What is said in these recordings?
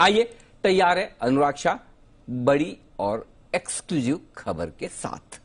आइए तैयार है अनुराग शाह बड़ी और एक्सक्लूसिव खबर के साथ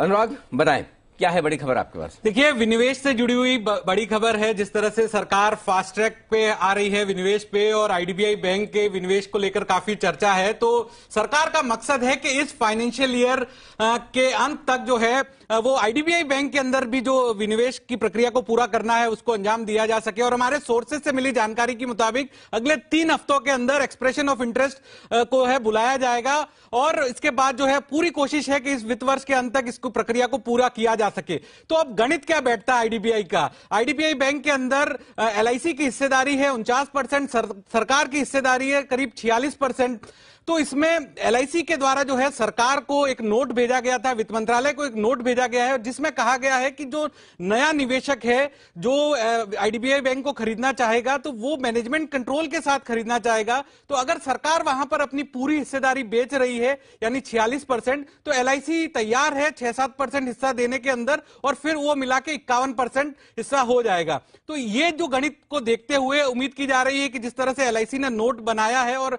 अनुराग बताएं क्या है बड़ी खबर आपके पास देखिए विनिवेश से जुड़ी हुई बड़ी खबर है जिस तरह से सरकार फास्ट ट्रैक पे आ रही है विनिवेश पे और आईडीबीआई बैंक के विनिवेश को लेकर काफी चर्चा है तो सरकार का मकसद है कि इस फाइनेंशियल ईयर के अंत तक जो है वो आईडीबीआई बैंक के अंदर भी जो विनिवेश की प्रक्रिया को पूरा करना है उसको अंजाम दिया जा सके और हमारे सोर्सेज से मिली जानकारी के मुताबिक अगले तीन हफ्तों के अंदर एक्सप्रेशन ऑफ इंटरेस्ट को है बुलाया जाएगा और इसके बाद जो है पूरी कोशिश है कि इस वित्त वर्ष के अंत तक इसको प्रक्रिया को पूरा किया जा जा सके तो अब गणित क्या बैठता है आईडीबीआई का आईडीबीआई बैंक के अंदर एलआईसी की हिस्सेदारी है उनचास परसेंट सरकार की हिस्सेदारी है करीब छियालीस परसेंट तो इसमें एलआईसी के द्वारा जो है सरकार को एक नोट भेजा गया था वित्त मंत्रालय को एक नोट भेजा गया है जिसमें कहा गया है कि जो नया निवेशक है जो आईडीबीआई बैंक को खरीदना चाहेगा तो वो मैनेजमेंट कंट्रोल के साथ खरीदना चाहेगा तो अगर सरकार वहां पर अपनी पूरी हिस्सेदारी बेच रही है यानी छियालीस तो एल तैयार है छह सात हिस्सा देने के अंदर और फिर वो मिला के इक्यावन परसेंट हिस्सा हो जाएगा तो ये जो गणित को देखते हुए उम्मीद की जा रही है कि जिस तरह से एल ने नोट बनाया है और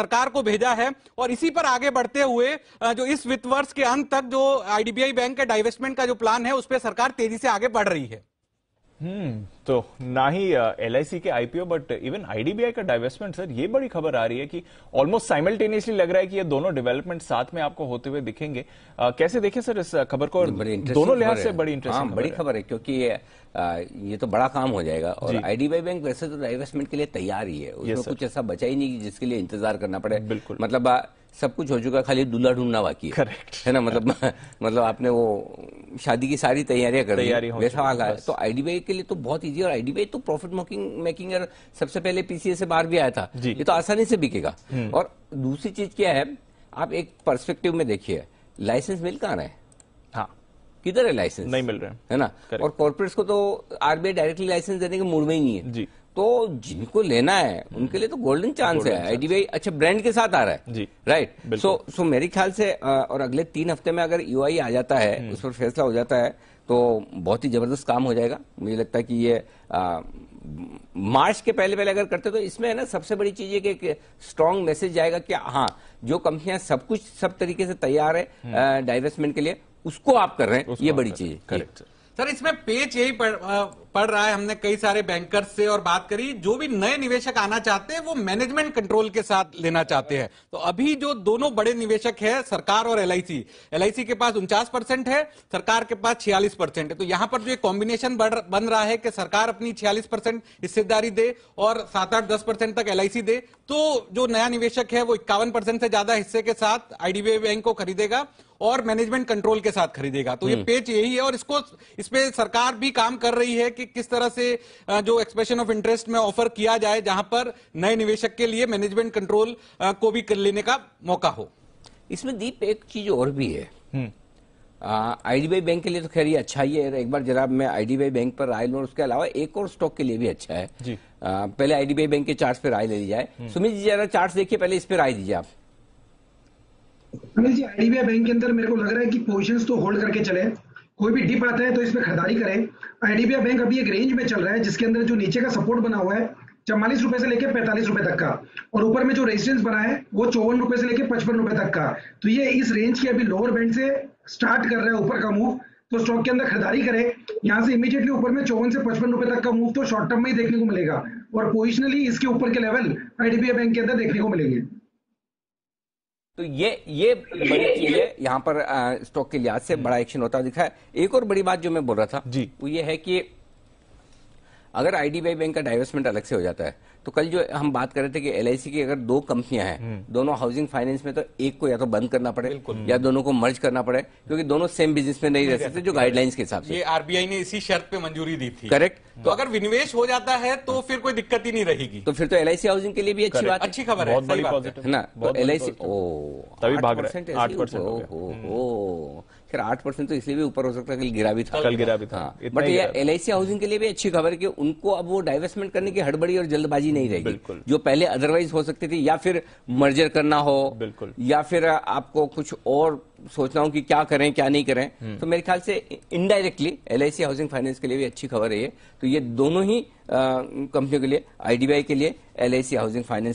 सरकार को भेजा है और इसी पर आगे बढ़ते हुए जो इस वित्त वर्ष के अंत तक जो आईडीबीआई बैंक के डाइवेस्टमेंट का जो प्लान है उस पर सरकार तेजी से आगे बढ़ रही है हम्म तो ना ही एल के आईपीओ बट इवन आईडीबीआई का डाइवेस्टमेंट सर ये बड़ी खबर आ रही है कि ऑलमोस्ट साइमल्टेनियसली लग रहा है कि ये दोनों डेवलपमेंट साथ में आपको होते हुए दिखेंगे uh, कैसे देखें सर इस खबर को दोनों लिहाज से बड़ी इंटरेस्टिंग हाँ, बड़ी खबर है क्योंकि ये, आ, ये तो बड़ा काम हो जाएगा और आईडीबीआई बैंक वैसे तो डाइवेस्टमेंट के लिए तैयार ही है उसमें कुछ ऐसा बचा ही नहीं जिसके लिए इंतजार करना पड़े बिल्कुल मतलब सब कुछ हो चुका खाली दूल्हा ढूंढना बाकी है करेक्ट है ना मतलब मतलब आपने वो शादी की सारी तैयारियां कर दी वैसा हाल है तो आईडीबीआई के लिए तो बहुत ही कीजिए और आईडीबीआई तो प्रॉफिट मेकिंग मेकिंग सबसे पहले पीसीए से बाहर भी आया था ये तो आसानी से बिकेगा हम्म। और दूसरी चीज क्या है आप एक परस्पेक्टिव में देखिए लाइसेंस मिल कहा रहे हैं हाँ किधर है लाइसेंस नहीं मिल रहे हैं है ना और कॉर्पोरेट्स को तो आरबीआई डायरेक्टली लाइसेंस देने के मूड में ही नहीं है जी तो जिनको लेना है उनके लिए तो गोल्डन चांस है आईडीबीआई अच्छा ब्रांड के साथ आ रहा है जी राइट सो सो मेरे ख्याल से और अगले तीन हफ्ते में अगर यूआई आ जाता है हम्म। उस पर फैसला हो जाता है तो बहुत ही जबरदस्त काम हो जाएगा मुझे लगता है कि ये मार्च के पहले पहले अगर करते तो इसमें है ना सबसे बड़ी चीज ये कि एक स्ट्रांग मैसेज जाएगा कि हाँ जो कंपनियां सब कुछ सब तरीके से तैयार है डाइवेस्टमेंट हम्म। के लिए उसको आप कर रहे हैं ये बड़ी चीज है करेक्ट सर इसमें पेच यही पड़, रहा है हमने कई सारे बैंकर्स से और बात करी जो भी नए निवेशक आना चाहते हैं वो मैनेजमेंट कंट्रोल के साथ लेना चाहते हैं तो अभी जो दोनों बड़े निवेशक हैं सरकार और एलआईसी एलआईसी के पास उनचास परसेंट है सरकार के पास छियालीस परसेंट है तो यहां पर जो कॉम्बिनेशन बन रहा है कि सरकार अपनी छियालीस परसेंट हिस्सेदारी दे और सात आठ दस परसेंट तक एलआईसी दे तो जो नया निवेशक है वो इक्यावन परसेंट से ज्यादा हिस्से के साथ आईडीबीआई बैंक को खरीदेगा और मैनेजमेंट कंट्रोल के साथ खरीदेगा तो ये पेच हम्म। यही है और इसको इस पे सरकार भी काम कर रही है कि किस तरह से जो एक्सप्रेशन ऑफ इंटरेस्ट में ऑफर किया जाए जहां पर नए निवेशक के लिए मैनेजमेंट कंट्रोल को भी कर लेने का मौका हो इसमें दीप एक चीज और भी है आईडीबीआई हम्म। बैंक के लिए तो खैर ये अच्छा ही है एक बार जरा मैं आईडीबीआई बैंक पर राय लूँ उसके अलावा एक और स्टॉक के लिए भी अच्छा है जी। आ, पहले आईडीबीआई बैंक के चार्ट पे राय ले ली जाए हम्म। सुमित जी जरा चार्ट देखिए पहले इस पर राय दीजिए आप अनिल जी आईडीबीआई बैंक के अंदर मेरे को लग रहा है कि पोजिशन तो होल्ड करके चले कोई भी डिप आता है तो इसमें खरीदारी करें आईडीबीआई बैंक अभी एक रेंज में चल रहा है जिसके अंदर जो नीचे का सपोर्ट बना हुआ है चवालीस रुपए से लेकर पैंतालीस रुपए तक का और ऊपर में जो रेजिस्टेंस बना है वो चौवन रुपए से लेकर पचपन रुपए तक का तो ये इस रेंज के अभी लोअर बैंड से स्टार्ट कर रहा है ऊपर का मूव तो स्टॉक के अंदर खरीदारी करें यहाँ से इमीडिएटली ऊपर में चौवन से पचपन रुपए तक का मूव तो शॉर्ट टर्म में ही देखने को मिलेगा और पोजिशनली इसके ऊपर के लेवल आईडीबीआई बैंक के अंदर देखने को मिलेंगे तो ये ये बड़ी चीज है यहाँ पर स्टॉक के लिहाज से बड़ा एक्शन होता दिखा है एक और बड़ी बात जो मैं बोल रहा था जी वो ये है कि अगर आईडीबीआई बैंक का डाइवेस्टमेंट अलग से हो जाता है तो कल जो हम बात कर रहे थे कि एल की अगर दो कंपनियां हैं हम्म। दोनों हाउसिंग फाइनेंस में तो एक को या तो बंद करना पड़े या दोनों को मर्ज करना पड़े क्योंकि दोनों सेम बिजनेस में नहीं रह सकते जो गाइडलाइंस के हिसाब से ये आरबीआई ने इसी शर्त पे मंजूरी दी थी करेक्ट तो अगर विनिवेश हो जाता है तो हाँ। फिर कोई दिक्कत ही नहीं रहेगी तो फिर तो एल हाउसिंग के लिए भी अच्छी बात अच्छी खबर है ना एल आई सी ओ तभी भाग हम्म। आठ परसेंट तो इसलिए भी ऊपर हो सकता है कल गिरा भी था कल गिरा भी हाँ। था बट एलआईसी हाउसिंग के लिए भी अच्छी खबर कि उनको अब वो डाइवेस्टमेंट करने की हड़बड़ी और जल्दबाजी वाली नहीं हम्म, रहेगी जो पहले अदरवाइज हो सकती थी या फिर मर्जर करना हो बिल्कुल या फिर आपको कुछ और सोचना हो कि क्या करें क्या नहीं करें हम्म। तो मेरे ख्याल से इनडायरेक्टली एल हाउसिंग फाइनेंस के लिए भी अच्छी खबर है तो ये दोनों ही कंपनियों के लिए आईडीबीआई के लिए एल हाउसिंग फाइनेंस